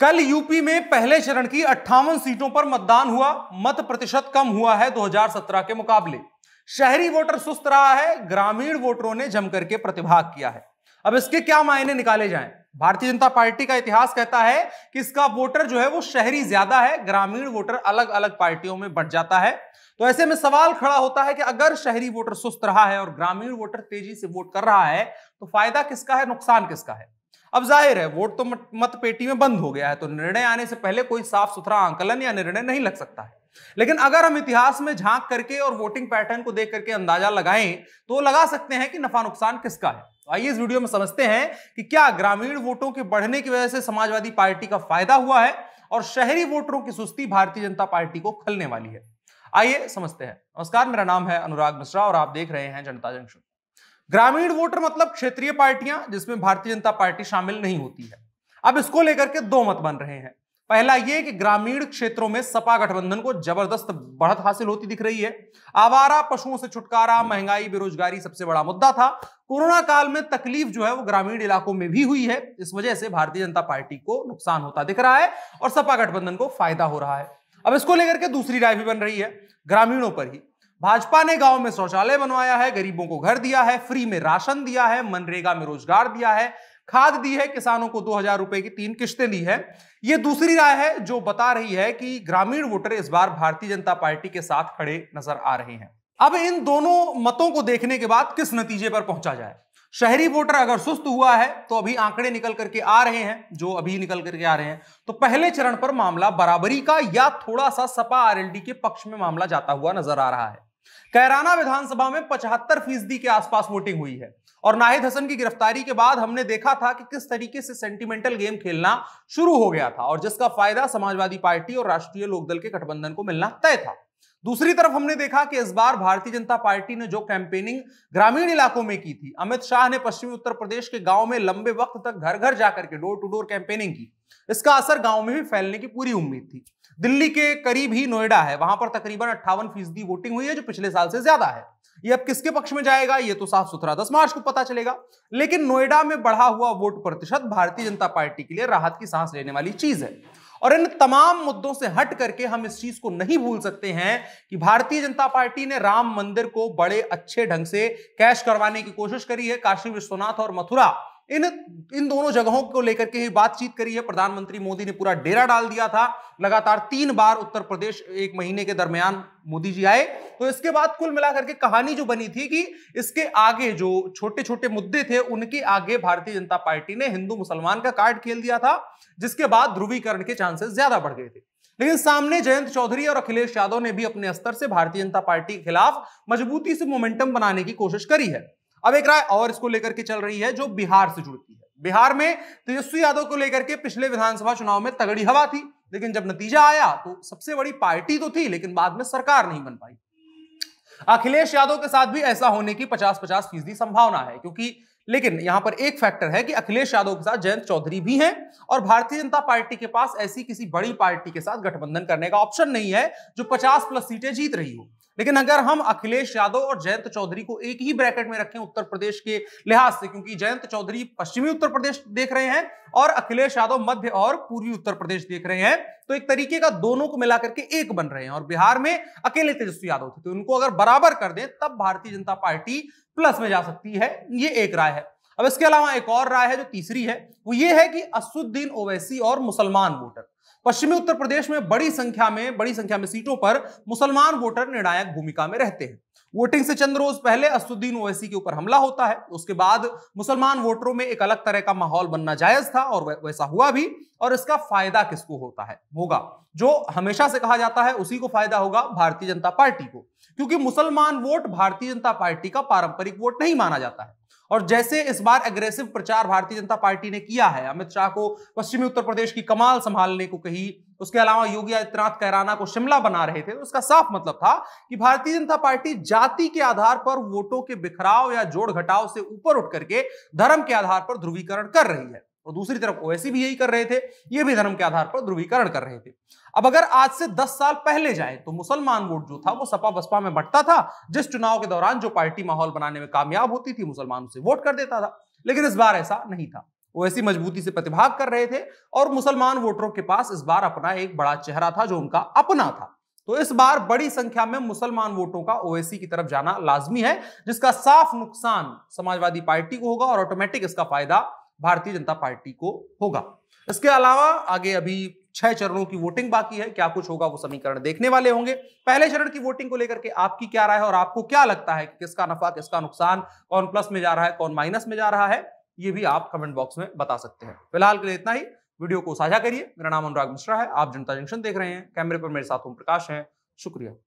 कल यूपी में पहले चरण की अट्ठावन सीटों पर मतदान हुआ मत प्रतिशत कम हुआ है 2017 के मुकाबले शहरी वोटर सुस्त रहा है ग्रामीण वोटरों ने जमकर के प्रतिभाग किया है अब इसके क्या मायने निकाले जाएं? भारतीय जनता पार्टी का इतिहास कहता है कि इसका वोटर जो है वो शहरी ज्यादा है ग्रामीण वोटर अलग अलग पार्टियों में बढ़ जाता है तो ऐसे में सवाल खड़ा होता है कि अगर शहरी वोटर सुस्त रहा है और ग्रामीण वोटर तेजी से वोट कर रहा है तो फायदा किसका है नुकसान किसका है अब जाहिर है वोट तो मत पेटी में बंद हो गया है तो निर्णय आने से पहले कोई साफ सुथरा आंकलन या निर्णय नहीं लग सकता है लेकिन अगर हम इतिहास में झांक करके और वोटिंग पैटर्न को देख करके अंदाजा लगाएं तो लगा सकते हैं कि नफा नुकसान किसका है तो आइए इस वीडियो में समझते हैं कि क्या ग्रामीण वोटों के बढ़ने की वजह से समाजवादी पार्टी का फायदा हुआ है और शहरी वोटरों की सुस्ती भारतीय जनता पार्टी को खलने वाली है आइए समझते हैं नमस्कार मेरा नाम है अनुराग मिश्रा और आप देख रहे हैं जनता जंक्शन ग्रामीण वोटर मतलब क्षेत्रीय पार्टियां जिसमें भारतीय जनता पार्टी शामिल नहीं होती है अब इसको लेकर के दो मत बन रहे हैं पहला यह कि ग्रामीण क्षेत्रों में सपा गठबंधन को जबरदस्त बढ़त हासिल होती दिख रही है आवारा पशुओं से छुटकारा हम्म। महंगाई बेरोजगारी सबसे बड़ा मुद्दा था कोरोना काल में तकलीफ जो है वो ग्रामीण इलाकों में भी हुई है इस वजह से भारतीय जनता पार्टी को नुकसान होता दिख रहा है और सपा गठबंधन को फायदा हो रहा है अब इसको लेकर के दूसरी राय भी बन रही है ग्रामीणों पर ही भाजपा ने गांव में शौचालय बनवाया है गरीबों को घर दिया है फ्री में राशन दिया है मनरेगा में रोजगार दिया है खाद दी है किसानों को दो हजार रुपए की तीन किश्तें दी है यह दूसरी राय है जो बता रही है कि ग्रामीण वोटर इस बार भारतीय जनता पार्टी के साथ खड़े नजर आ रहे हैं अब इन दोनों मतों को देखने के बाद किस नतीजे पर पहुंचा जाए शहरी वोटर अगर सुस्त हुआ है तो अभी आंकड़े निकल करके आ रहे हैं जो अभी निकल करके आ रहे हैं तो पहले चरण पर मामला बराबरी का या थोड़ा सा सपा आरएलडी के पक्ष में मामला जाता हुआ नजर आ रहा है कैराना विधानसभा में पचहत्तर फीसदी के आसपास वोटिंग हुई है और नाहिद हसन की गिरफ्तारी के बाद हमने देखा था कि किस तरीके से सेंटिमेंटल गेम खेलना शुरू हो गया था और जिसका फायदा समाजवादी पार्टी और राष्ट्रीय लोकदल के गठबंधन को मिलना तय था दूसरी तरफ हमने देखा कि इस बार भारतीय जनता पार्टी ने जो कैंपेनिंग ग्रामीण इलाकों में की थी अमित शाह ने पश्चिमी उत्तर प्रदेश के गांव में लंबे वक्त तक घर घर जाकर के डोर टू डोर कैंपेनिंग की इसका असर गांव में भी फैलने की पूरी उम्मीद थी दिल्ली के करीब ही नोएडा है वहां पर तकरीबन अट्ठावन फीसदी वोटिंग हुई है जो पिछले साल से ज्यादा है ये अब किसके पक्ष में जाएगा ये तो साफ सुथरा दस मार्च को पता चलेगा लेकिन नोएडा में बढ़ा हुआ वोट प्रतिशत भारतीय जनता पार्टी के लिए राहत की सांस लेने वाली चीज है और इन तमाम मुद्दों से हट करके हम इस चीज को नहीं भूल सकते हैं कि भारतीय जनता पार्टी ने राम मंदिर को बड़े अच्छे ढंग से कैश करवाने की कोशिश करी है काशी विश्वनाथ और मथुरा इन इन दोनों जगहों को लेकर के ही बातचीत करी है प्रधानमंत्री मोदी ने पूरा डेरा डाल दिया था लगातार तीन बार उत्तर प्रदेश एक महीने के दरमियान मोदी जी आए तो इसके बाद कुल मिलाकर के कहानी जो बनी थी कि इसके आगे जो छोटे छोटे मुद्दे थे उनके आगे भारतीय जनता पार्टी ने हिंदू मुसलमान का कार्ड खेल दिया था जिसके बाद ध्रुवीकरण के चांसेस ज्यादा बढ़ गए थे लेकिन सामने जयंत चौधरी और अखिलेश यादव ने भी अपने स्तर से भारतीय जनता पार्टी के खिलाफ मजबूती से मोमेंटम बनाने की कोशिश करी है अब एक राय और इसको लेकर के चल रही है जो बिहार से जुड़ती है बिहार में तेजस्वी यादव को लेकर के पिछले विधानसभा चुनाव में तगड़ी हवा थी लेकिन जब नतीजा आया तो सबसे बड़ी पार्टी तो थी लेकिन बाद में सरकार नहीं बन पाई अखिलेश यादव के साथ भी ऐसा होने की पचास पचास फीसदी संभावना है क्योंकि लेकिन यहां पर एक फैक्टर है कि अखिलेश यादव के साथ जयंत चौधरी भी हैं और भारतीय जनता पार्टी के पास ऐसी किसी बड़ी पार्टी के साथ गठबंधन करने का ऑप्शन नहीं है जो 50 प्लस सीटें जीत रही हो लेकिन अगर हम अखिलेश यादव और जयंत चौधरी को एक ही ब्रैकेट में रखें उत्तर प्रदेश के लिहाज से क्योंकि जयंत चौधरी पश्चिमी उत्तर प्रदेश देख रहे हैं और अखिलेश यादव मध्य और पूर्वी उत्तर प्रदेश देख रहे हैं तो एक तरीके का दोनों को मिलाकर के एक बन रहे हैं और बिहार में अकेले तेजस्वी यादव थे तो उनको अगर बराबर कर दें तब भारतीय जनता पार्टी प्लस में जा सकती है ये एक राय है अब इसके अलावा एक और राय है जो तीसरी है वो ये है कि असुद्दीन ओवैसी और मुसलमान वोटर पश्चिमी उत्तर प्रदेश में बड़ी संख्या में बड़ी संख्या में सीटों पर मुसलमान वोटर निर्णायक भूमिका में रहते हैं वोटिंग से चंद रोज पहले असुद्दीन ओवैसी के ऊपर हमला होता है उसके बाद मुसलमान वोटरों में एक अलग तरह का माहौल बनना जायज था और वैसा हुआ भी और इसका फायदा किसको होता है होगा जो हमेशा से कहा जाता है उसी को फायदा होगा भारतीय जनता पार्टी को क्योंकि मुसलमान वोट भारतीय जनता पार्टी का पारंपरिक वोट नहीं माना जाता है और जैसे इस बार अग्रेसिव प्रचार भारतीय जनता पार्टी ने किया है अमित शाह को पश्चिमी उत्तर प्रदेश की कमाल संभालने को कही उसके अलावा योगी आदित्यनाथ कैराना को शिमला बना रहे थे तो उसका साफ मतलब था कि भारतीय जनता पार्टी जाति के आधार पर वोटों के बिखराव या जोड़ घटाव से ऊपर उठ करके धर्म के आधार पर ध्रुवीकरण कर रही है और दूसरी तरफ ओएसी भी यही कर रहे थे ये भी धर्म के आधार पर ध्रुवीकरण कर रहे थे अब अगर आज से 10 साल पहले जाए तो मुसलमान वोट जो था वो सपा बसपा में बंटता था जिस चुनाव के दौरान जो पार्टी माहौल बनाने में कामयाब होती थी मुसलमान उसे वोट कर देता था लेकिन इस बार ऐसा नहीं था वो ऐसी मजबूती से प्रतिभाग कर रहे थे और मुसलमान वोटरों के पास इस बार अपना एक बड़ा चेहरा था जो उनका अपना था तो इस बार बड़ी संख्या में मुसलमान वोटों का ओएसी की तरफ जाना लाजमी है जिसका साफ नुकसान समाजवादी पार्टी को होगा और ऑटोमेटिक इसका फायदा भारतीय जनता पार्टी को होगा इसके अलावा आगे अभी छह चरणों की वोटिंग बाकी है क्या कुछ होगा वो समीकरण देखने वाले होंगे पहले चरण की वोटिंग को लेकर के आपकी क्या राय है और आपको क्या लगता है कि किसका नफा किसका नुकसान कौन प्लस में जा रहा है कौन माइनस में जा रहा है ये भी आप कमेंट बॉक्स में बता सकते हैं फिलहाल के लिए इतना ही वीडियो को साझा करिए मेरा नाम अनुराग मिश्रा है आप जनता जंक्शन देख रहे हैं कैमरे पर मेरे साथ ओम प्रकाश है शुक्रिया